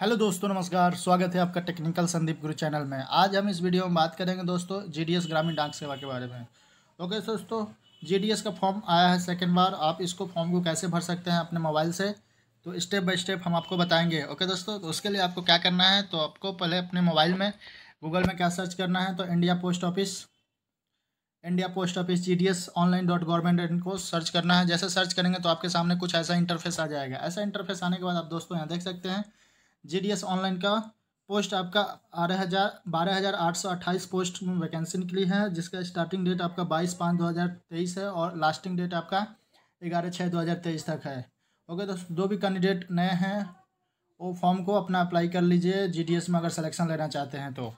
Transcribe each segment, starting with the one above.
hello दोस्तों नमस्कार स्वागत है आपका टेक्निकल संदीप गुरु चैनल में आज हम इस वीडियो में बात करेंगे दोस्तों जीडीएस ग्रामीण डाक सेवा के बारे में ओके दोस्तों जीडीएस का फॉर्म आया है सेकंड बार आप इसको फॉर्म को कैसे भर सकते हैं अपने मोबाइल से तो स्टेप बाय स्टेप हम आपको बताएंगे ओके दोस्तों तो उसके लिए आपको क्या करना है तो आपको पहले अपने मोबाइल में गूगल में क्या सर्च करना है तो India post office India post office G D S online dot government इनको सर्च करना है जैसे सर्च करेंगे तो आपके सामने कुछ ऐसा इंटरफेस आ जाएगा ऐसा इंटरफेस आने के बाद आप दोस्तों यहाँ देख सकते हैं एस ऑनलाइन का पोस्ट आपका बारह हज़ार बारह हज़ार आठ सौ अट्ठाईस पोस्ट में वैकेंसी निकली है जिसका स्टार्टिंग डेट आपका बाईस पाँच दो हज़ार तेईस है और लास्टिंग डेट आपका ग्यारह छः दो हज़ार तेईस तक है ओके दोस्तों दो भी कैंडिडेट नए हैं वो फॉर्म को अपना अप्लाई कर लीजिए एस में अगर सलेक्शन लेना चाहते हैं तो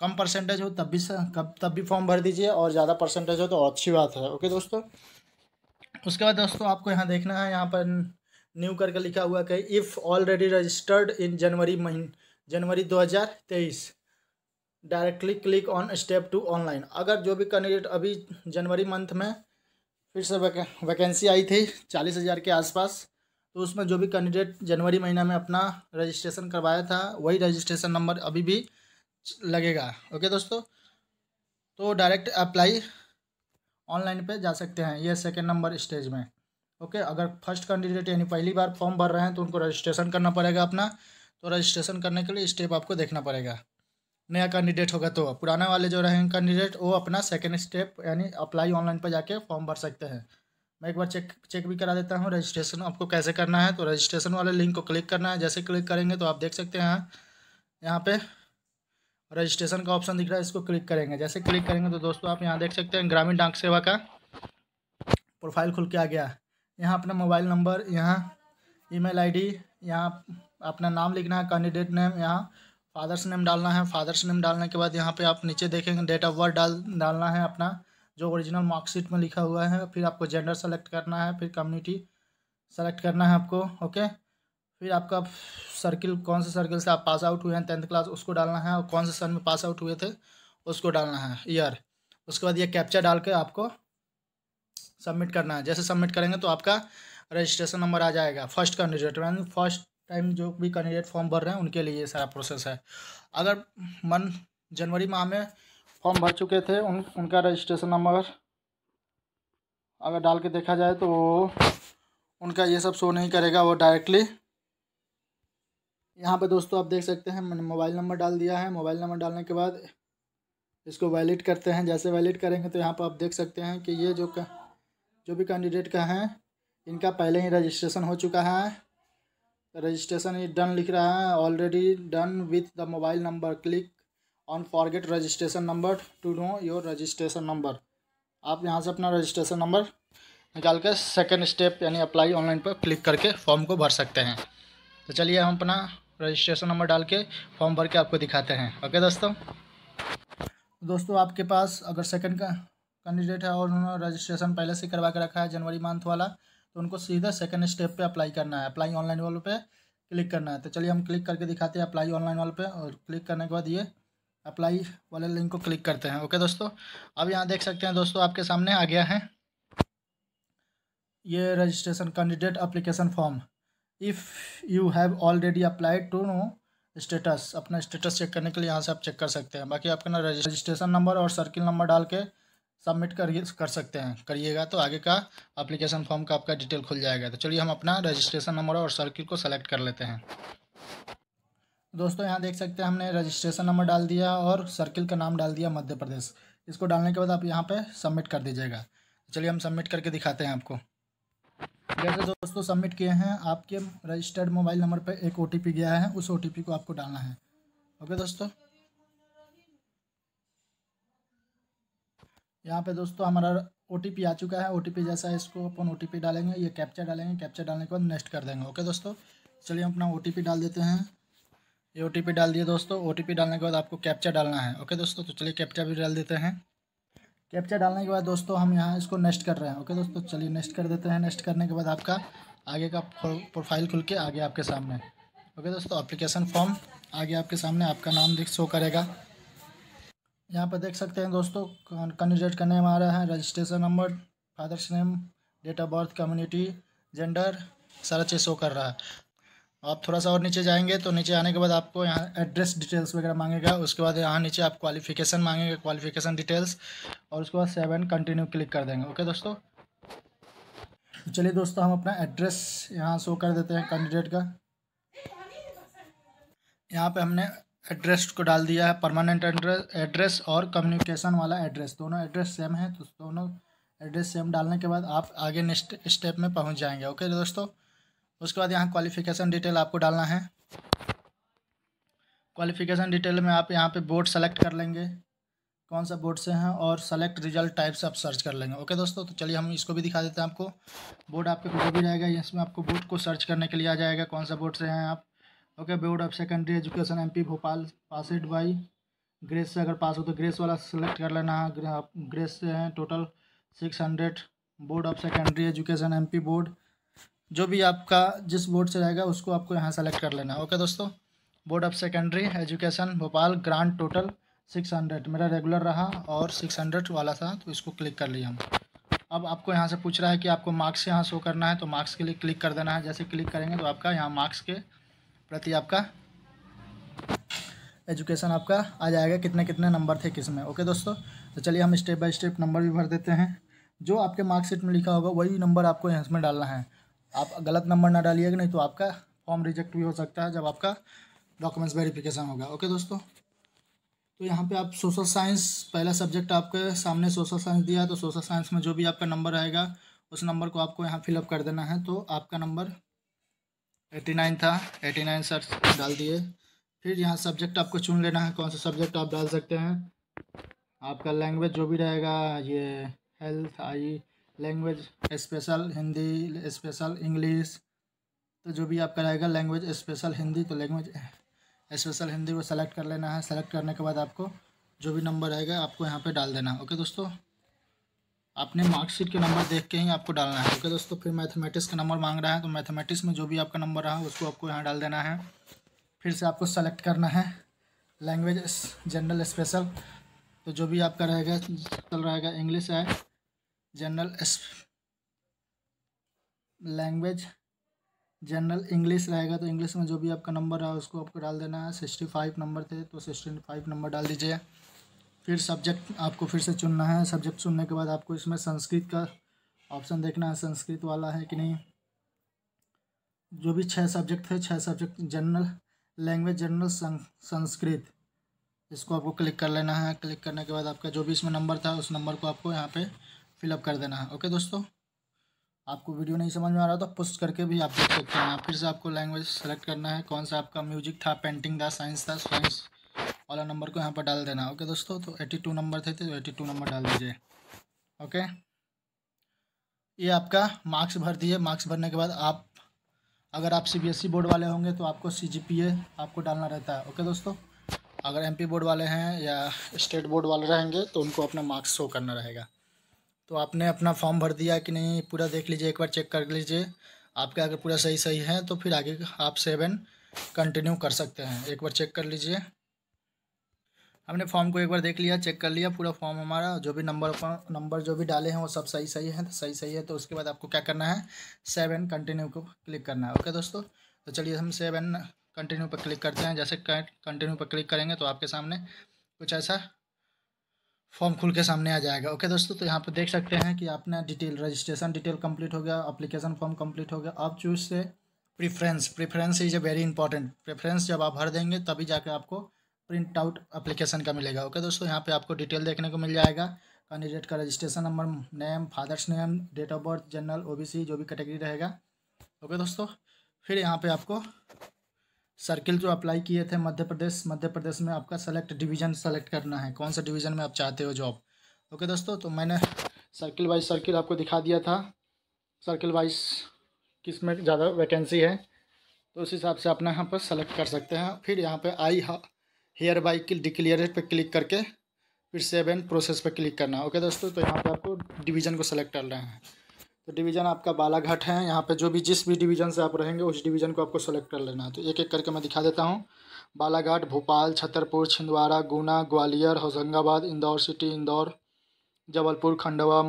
कम परसेंटेज हो तब भी कब तब भी फॉर्म भर दीजिए और ज़्यादा परसेंटेज हो तो अच्छी बात है ओके दोस्तों उसके बाद दोस्तों आपको यहाँ देखना है यहाँ पर न्यू करके लिखा हुआ कि if already registered in January महीन January 2023 directly click on step two online अगर जो भी कैंडिडेट अभी जनवरी मंथ में फिर से वैकेंसी आई थी चालीस हज़ार के आसपास तो उसमें जो भी कैंडिडेट जनवरी महीना में अपना रजिस्ट्रेशन करवाया था वही रजिस्ट्रेशन नंबर अभी भी लगेगा ओके दोस्तों तो डायरेक्ट अप्लाई ऑनलाइन पे जा सकते हैं ये सेकेंड नंबर स्टेज में ओके अगर फर्स्ट कैंडिडेट यानी पहली बार फॉर्म भर रहे हैं तो उनको रजिस्ट्रेशन करना पड़ेगा अपना तो रजिस्ट्रेशन करने के लिए स्टेप आपको देखना पड़ेगा नया कैंडिडेट होगा तो पुराने वाले जो रहेंगे कैंडिडेट वो अपना सेकेंड स्टेप यानी अप्लाई ऑनलाइन पर जाके फॉर्म भर सकते हैं मैं एक बार चेक चेक भी करा देता हूँ रजिस्ट्रेशन आपको कैसे करना है तो रजिस्ट्रेशन वाले लिंक को क्लिक करना है जैसे क्लिक करेंगे तो आप देख सकते हैं यहाँ पे रजिस्ट्रेशन का ऑप्शन दिख रहा है इसको क्लिक करेंगे जैसे क्लिक करेंगे तो दोस्तों आप यहाँ देख सकते हैं ग्रामीण डाक सेवा का प्रोफाइल खुल के आ गया यहाँ अपना मोबाइल नंबर यहाँ ईमेल आईडी यहाँ अपना नाम लिखना है कैंडिडेट नेम यहाँ फादर्स नेम डालना है फादर्स नेम डालने के बाद यहाँ पे आप नीचे देखेंगे डेट ऑफ बर्थ डाल डालना है अपना जो ओरिजिनल मार्कशीट में लिखा हुआ है फिर आपको जेंडर सेलेक्ट करना है फिर कम्युनिटी सेलेक्ट करना है आपको ओके फिर आपका सर्किल कौन से सर्किल से आप पास आउट हुए हैं टेंथ क्लास उसको डालना है और कौन से सन में पास आउट हुए थे उसको डालना है ईयर उसके बाद ये कैप्चर डाल के आपको सबमिट करना है जैसे सबमिट करेंगे तो आपका रजिस्ट्रेशन नंबर आ जाएगा फर्स्ट कैंडिडेट यानी फर्स्ट टाइम जो भी कैंडिडेट फॉर्म भर रहे हैं उनके लिए ये सारा प्रोसेस है अगर मन जनवरी माह में फॉर्म भर चुके थे उन उनका रजिस्ट्रेशन नंबर अगर डाल के देखा जाए तो उनका ये सब शो नहीं करेगा वो डायरेक्टली यहाँ पे दोस्तों आप देख सकते हैं मैंने मोबाइल नंबर डाल दिया है मोबाइल नंबर डालने के बाद इसको वैलिड करते हैं जैसे वैलिड करेंगे तो यहाँ पर आप देख सकते हैं कि ये जो जो भी कैंडिडेट का हैं इनका पहले ही रजिस्ट्रेशन हो चुका है रजिस्ट्रेशन ये डन लिख रहा है already done with the mobile number click on forget registration number to know your registration number आप यहाँ से अपना रजिस्ट्रेशन नंबर निकाल कर सेकेंड स्टेप यानी अप्लाई ऑनलाइन पर क्लिक करके फॉर्म को भर सकते हैं तो चलिए हम अपना रजिस्ट्रेशन नंबर डाल के फॉर्म भर के आपको दिखाते हैं ओके दोस्तों दोस्तों आपके पास अगर सेकंड का कैंडिडेट है और उन्होंने रजिस्ट्रेशन पहले से करवा के रखा है जनवरी मंथ वाला तो उनको सीधे सेकंड स्टेप पे अप्लाई करना है अप्लाई ऑनलाइन वाले पे क्लिक करना है तो चलिए हम क्लिक करके दिखाते हैं अप्लाई ऑनलाइन वाले पे और क्लिक करने के बाद ये अप्लाई वाले लिंक को क्लिक करते हैं ओके दोस्तों अब यहाँ देख सकते हैं दोस्तों आपके सामने आ गया है ये registration candidate application form if you have already applied to know status अपना स्टेटस चेक करने के लिए यहाँ से आप चेक कर सकते हैं बाकी आपका ना रजिस्ट्रेशन नंबर और सर्किल नंबर डाल के सबमिट करिए कर सकते हैं करिएगा तो आगे का अप्लीकेशन फॉर्म का आपका डिटेल खुल जाएगा तो चलिए हम अपना रजिस्ट्रेशन नंबर और सर्किल को सेलेक्ट कर लेते हैं दोस्तों यहाँ देख सकते हैं हमने रजिस्ट्रेशन नंबर डाल दिया और सर्किल का नाम डाल दिया मध्य प्रदेश इसको डालने के बाद आप यहाँ पर सबमिट कर दीजिएगा चलिए हम सबमिट करके दिखाते हैं आपको जैसे दोस्तों सबमिट किए हैं आपके रजिस्टर्ड मोबाइल नंबर पर एक ओ गया है उस ओ को आपको डालना है ओके दोस्तों यहाँ पे दोस्तों हमारा ओ आ चुका है ओ जैसा है इसको अपन ओ डालेंगे ये कैप्चर डालेंगे कैप्चर डालने के बाद नेक्स्ट कर देंगे ओके दोस्तों चलिए हम अपना ओ डाल देते हैं ये ओ डाल दिए दोस्तों ओ डालने के बाद आपको कैप्चर डालना है ओके दोस्तों तो चलिए कैप्चर भी डाल देते हैं कैप्चर डालने के बाद दोस्तों हम यहाँ इसको नेस्ट कर रहे हैं ओके दोस्तों चलिए नेक्स्ट कर देते हैं नेक्स्ट करने के बाद आपका आगे का प्रोफाइल खुल के आगे आपके सामने ओके दोस्तों अप्लीकेशन फॉर्म आगे आपके सामने आपका नाम दिख शो करेगा यहाँ पर देख सकते हैं दोस्तों कैंडिडेट का नेम आ रहा है registration number father's name date of birth community gender सारा चीज़ शो कर रहा है तो आप थोड़ा सा और नीचे जाएंगे तो नीचे आने के बाद आपको यहाँ एड्रेस डिटेल्स वगैरह मांगेगा उसके बाद यहाँ नीचे आप क्वालिफिकेशन मांगेंगे क्वालिफिकेशन डिटेल्स और उसके बाद सेवन कंटिन्यू क्लिक कर देंगे ओके दोस्तों तो चलिए दोस्तों हम अपना एड्रेस यहाँ शो कर देते हैं कैंडिडेट का यहाँ पे हमने एड्रेस को डाल दिया है परमानेंट एड्रेस और कम्युनिकेशन वाला एड्रेस दोनों एड्रेस सेम है तो दोनों एड्रेस सेम डालने के बाद आप आगे नेक्स्ट स्टेप में पहुंच जाएंगे ओके तो दोस्तों उसके बाद यहाँ क्वालिफिकेशन डिटेल आपको डालना है क्वालिफिकेशन डिटेल में आप यहाँ पे बोर्ड सेलेक्ट कर लेंगे कौन सा बोर्ड से हैं और सेलेक्ट रिजल्ट टाइप से आप सर्च कर लेंगे ओके दोस्तों तो चलिए हम इसको भी दिखा देते हैं आपको बोर्ड आपके पास भी जाएगा इसमें आपको बोर्ड को सर्च करने के लिए आ जाएगा कौन सा बोर्ड से हैं आप okay board of secondary education MP Bhopal aid by grace से अगर पास हो तो ग्रेस वाला सेलेक्ट कर लेना है ग्रेस से हैं total six hundred board of secondary education MP board जो भी आपका जिस बोर्ड से रहेगा उसको आपको यहाँ सेलेक्ट कर लेना है ओके दोस्तों board of secondary education Bhopal grant total six hundred मेरा रेगुलर रहा और सिक्स हंड्रेड वाला था तो इसको क्लिक कर लिया हम अब आपको यहाँ से पूछ रहा है कि आपको मार्क्स यहाँ शो करना है तो मार्क्स के लिए क्लिक कर देना है जैसे क्लिक करेंगे तो आपका यहाँ मार्क्स के प्रति आपका एजुकेशन आपका आ जाएगा कितने कितने नंबर थे किस में ओके दोस्तों तो चलिए हम स्टेप बाय स्टेप नंबर भी भर देते हैं जो आपके मार्कशीट में लिखा होगा वही नंबर आपको यहाँ में डालना है आप गलत नंबर ना डालिएगा नहीं तो आपका फॉर्म रिजेक्ट भी हो सकता है जब आपका डॉक्यूमेंट्स वेरिफिकेशन होगा ओके दोस्तों तो यहाँ पे आप सोशल साइंस पहला सब्जेक्ट आपके सामने सोशल साइंस दिया तो सोशल साइंस में जो भी आपका नंबर आएगा उस नंबर को आपको यहाँ फिलअप कर देना है तो आपका नंबर एटी नाइन था एटी नाइन सर डाल दिए फिर यहाँ सब्जेक्ट आपको चुन लेना है कौन सा सब्जेक्ट आप डाल सकते हैं आपका लैंग्वेज जो भी रहेगा ये हेल्थ आई language special Hindi special English तो जो भी आपका रहेगा लैंग्वेज स्पेशल हिंदी तो लैंग्वेज स्पेशल हिंदी को सेलेक्ट कर लेना है सेलेक्ट करने के बाद आपको जो भी नंबर रहेगा आपको यहाँ पे डाल देना ओके दोस्तों आपने मार्कशीट के नंबर देख के ही आपको डालना है ओके दोस्तों फिर मैथमेटिक्स का नंबर मांग रहा है तो मैथमेटिक्स में जो भी आपका नंबर रहा उसको आपको यहाँ डाल देना है फिर से आपको सेलेक्ट करना है लैंग्वेज जनरल स्पेशल तो जो भी आपका रहेगा चल रहेगा इंग्लिश है जनरल लैंग्वेज जनरल इंग्लिश रहेगा तो इंग्लिश में जो भी आपका नंबर रहा उसको आपको डाल देना है सिक्सटी फाइव नंबर थे तो सिक्सटी फाइव नंबर डाल दीजिए फिर सब्जेक्ट आपको फिर से चुनना है सब्जेक्ट चुनने के बाद आपको इसमें संस्कृत का ऑप्शन देखना है संस्कृत वाला है कि नहीं जो भी छः सब्जेक्ट थे छः subject general language general Sanskrit इसको आपको क्लिक कर लेना है क्लिक करने के बाद आपका जो भी इसमें नंबर था उस नंबर को आपको यहाँ पे फिलअप कर देना है ओके दोस्तों आपको वीडियो नहीं समझ में आ रहा तो पोस्ट करके भी आप देख सकते हैं फिर से आपको लैंग्वेज सेलेक्ट करना है कौन सा आपका म्यूजिक था पेंटिंग था साइंस था साइंस वाला नंबर को यहाँ पर डाल देना ओके दोस्तों तो एट्टी टू नंबर थे तो एट्टी टू नंबर डाल दीजिए ओके ये आपका मार्क्स भर दिए मार्क्स भरने के बाद आप अगर आप सीबीएसई बोर्ड e वाले होंगे तो आपको सीजीपीए आपको डालना रहता है ओके दोस्तों अगर एमपी बोर्ड वाले हैं या स्टेट बोर्ड वाले रहेंगे तो उनको अपना मार्क्स शो करना रहेगा तो आपने अपना फॉर्म भर दिया कि नहीं पूरा देख लीजिए एक बार चेक कर लीजिए आपका अगर पूरा सही सही है तो फिर आगे आप सेवन कंटिन्यू कर सकते हैं एक बार चेक कर लीजिए हमने फॉर्म को एक बार देख लिया चेक कर लिया पूरा फॉर्म हमारा जो भी नंबर नंबर जो भी डाले हैं वो सब सही सही है तो सही सही है तो उसके बाद आपको क्या करना है सेवन कंटिन्यू को क्लिक करना है ओके दोस्तों तो चलिए हम सेवन कंटिन्यू पर क्लिक करते हैं जैसे कंटिन्यू पर क्लिक करेंगे तो आपके सामने कुछ ऐसा फॉर्म खुल के सामने आ जाएगा ओके दोस्तों तो यहाँ पर देख सकते हैं कि आपने डिटेल रजिस्ट्रेशन डिटेल कंप्लीट हो गया अप्लीकेशन फॉर्म कंप्लीट हो गया आप चूज से preference preference is a very important preference जब आप भर देंगे तभी जाके आपको प्रिंट आउट अप्लीकेशन का मिलेगा ओके दोस्तों यहाँ पे आपको डिटेल देखने को मिल जाएगा कैंडिडेट का registration number name father's name date of birth general OBC जो भी कैटेगरी रहेगा ओके दोस्तों फिर यहाँ पे आपको सर्किल जो अप्लाई किए थे मध्य प्रदेश मध्य प्रदेश में आपका सेलेक्ट डिवीजन सेलेक्ट करना है कौन सा डिवीजन में आप चाहते हो जॉब ओके दोस्तों तो मैंने सर्किल वाइज सर्किल आपको दिखा दिया था सर्किल वाइज किस में ज़्यादा वैकेंसी है तो उस हिसाब से अपना यहाँ पर सेलेक्ट कर सकते हैं फिर यहाँ पे आई हा हेयर बाई डिक्लियर पे क्लिक करके फिर सेवन प्रोसेस पे क्लिक करना है ओके दोस्तों तो यहाँ पे आपको डिवीज़न को सेलेक्ट रहे हैं तो डिवीज़न आपका बालाघाट है यहाँ पे जो भी जिस भी डिवीज़न से आप रहेंगे उस डिवीज़न को आपको सेलेक्ट कर लेना है तो एक एक करके मैं दिखा देता हूँ बालाघाट भोपाल छतरपुर छिंदवाड़ा गुना ग्वालियर होशंगाबाद इंदौर सिटी इंदौर जबलपुर खंडवा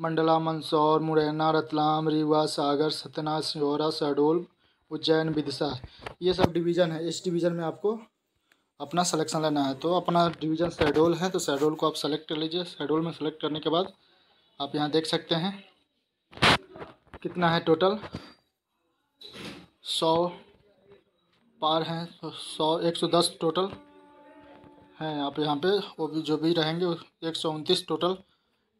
मंडला मंदसौर मुरैना रतलाम रीवा सागर सतना सिहोरा शहडोल उज्जैन विदिशा ये सब डिवीज़न है इस डिवीज़न में आपको अपना सिलेक्शन लेना है तो अपना डिवीज़न शेडोल है तो शेडोल को आप सेलेक्ट कर लीजिए शेड्यूल में सेलेक्ट करने के बाद आप यहाँ देख सकते हैं कितना है टोटल सौ पार हैं तो सौ एक सौ दस टोटल हैं आप यहाँ पे वो भी जो भी रहेंगे एक सौ उनतीस टोटल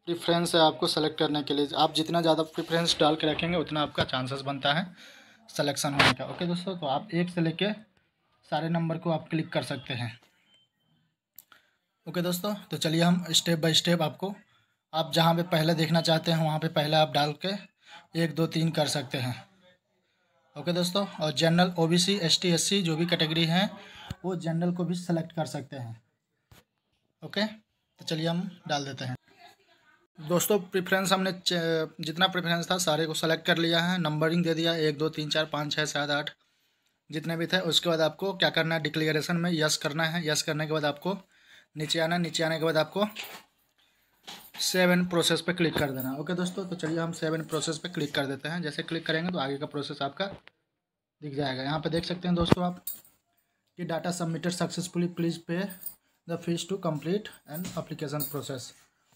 प्रिफ्रेंस है आपको सेलेक्ट करने के लिए आप जितना ज़्यादा प्रिफ्रेंस डाल के रखेंगे उतना आपका चांसेस बनता है सिलेक्शन होने का ओके दोस्तों तो आप एक से लेके सारे नंबर को आप क्लिक कर सकते हैं ओके दोस्तों तो चलिए हम स्टेप बाय स्टेप आपको आप जहाँ पे पहले देखना चाहते हैं वहाँ पे पहले आप डाल के एक दो तीन कर सकते हैं ओके दोस्तों और general O B C S T S C जो भी कैटेगरी हैं वो जनरल को भी सेलेक्ट कर सकते हैं ओके तो चलिए हम डाल देते हैं दोस्तों प्रेफरेंस हमने जितना प्रेफरेंस था सारे को सेलेक्ट कर लिया है नंबरिंग दे दिया एक दो तीन चार पाँच छः सात आठ जितने भी थे उसके बाद आपको क्या करना है डिक्लेरेशन में यस करना है यस करने के बाद आपको नीचे आना नीचे आने के बाद आपको सेवन प्रोसेस पे क्लिक कर देना ओके दोस्तों तो चलिए हम सेवन प्रोसेस पे क्लिक कर देते हैं जैसे क्लिक करेंगे तो आगे का प्रोसेस आपका दिख जाएगा यहाँ पे देख सकते हैं दोस्तों आप कि data submitted successfully please pay the fees to complete and application process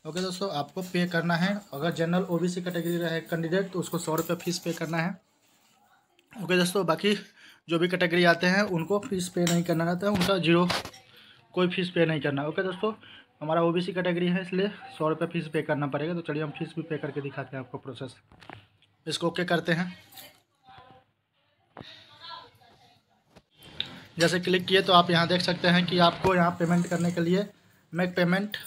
okay दोस्तों आपको पे करना है अगर जनरल ओ कैटेगरी रहे कैंडिडेट तो उसको सौ रुपये फीस पे करना है ओके दोस्तों बाकी जो भी कैटेगरी आते हैं उनको फीस पे नहीं करना रहता है उनका जीरो कोई फीस पे नहीं करना ओके दोस्तों हमारा ओबीसी कैटेगरी है इसलिए सौ रुपये फीस पे करना पड़ेगा तो चलिए हम फीस भी पे करके दिखाते हैं आपको प्रोसेस इसको ओके करते हैं जैसे क्लिक किए तो आप यहाँ देख सकते हैं कि आपको यहाँ पेमेंट करने के लिए मेक पेमेंट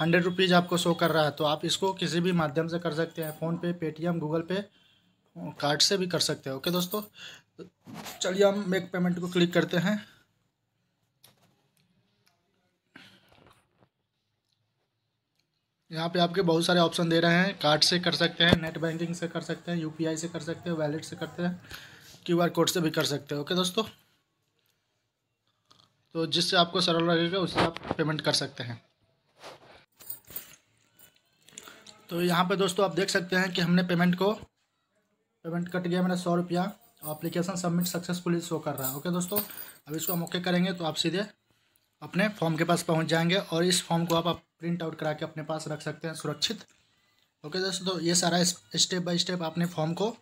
हंड्रेड रुपीज़ आपको शो कर रहा है तो आप इसको किसी भी माध्यम से कर सकते हैं PhonePe Paytm Google Pay card से भी कर सकते हैं ओके दोस्तों तो चलिए हम मेक पेमेंट को क्लिक करते हैं यहाँ पे आपके बहुत सारे ऑप्शन दे रहे हैं कार्ड से कर सकते हैं नेट बैंकिंग से कर सकते हैं यूपीआई से कर सकते हैं वैलेट से करते हैं क्यूआर कोड से भी कर सकते हैं ओके दोस्तों तो जिससे आपको सरल लगेगा उससे आप पेमेंट कर सकते हैं तो यहाँ पे दोस्तों आप देख सकते हैं कि हमने पेमेंट को पेमेंट कट गया मेरा सौ रुपया अप्लीकेशन सबमिट सक्सेसफुली शो कर रहा है ओके दोस्तों अब इसको हम ओके करेंगे तो आप सीधे अपने फॉर्म के पास पहुंच जाएंगे और इस फॉर्म को आप, आप प्रिंट आउट करा के अपने पास रख सकते हैं सुरक्षित ओके दोस्तों तो ये सारा स्टेप बाय स्टेप आपने फॉर्म को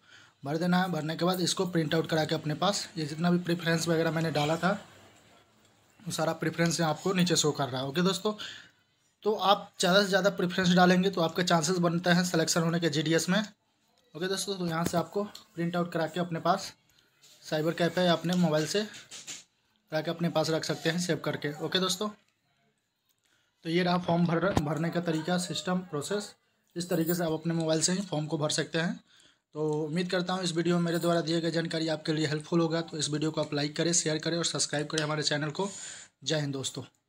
भर देना है भरने के बाद इसको प्रिंट आउट करा के अपने पास ये जितना भी प्रेफरेंस वगैरह मैंने डाला था वो सारा प्रेफरेंस आपको नीचे शो कर रहा है ओके दोस्तों तो आप ज़्यादा से ज़्यादा प्रेफरेंस डालेंगे तो आपके चांसेस बनते हैं सिलेक्शन होने के जीडीएस में ओके दोस्तों तो यहाँ से आपको प्रिंट आउट करा के अपने पास साइबर कैफ़े या अपने मोबाइल से करा के अपने पास रख सकते हैं सेव करके ओके दोस्तों तो ये रहा फॉर्म भर भरने का तरीका सिस्टम प्रोसेस इस तरीके से आप अपने मोबाइल से ही फॉर्म को भर सकते हैं तो उम्मीद करता हूँ इस वीडियो में मेरे द्वारा दिए गए जानकारी आपके लिए हेल्पफुल होगा तो इस वीडियो को आप लाइक करें शेयर करें और सब्सक्राइब करें हमारे चैनल को जय हिंद दोस्तों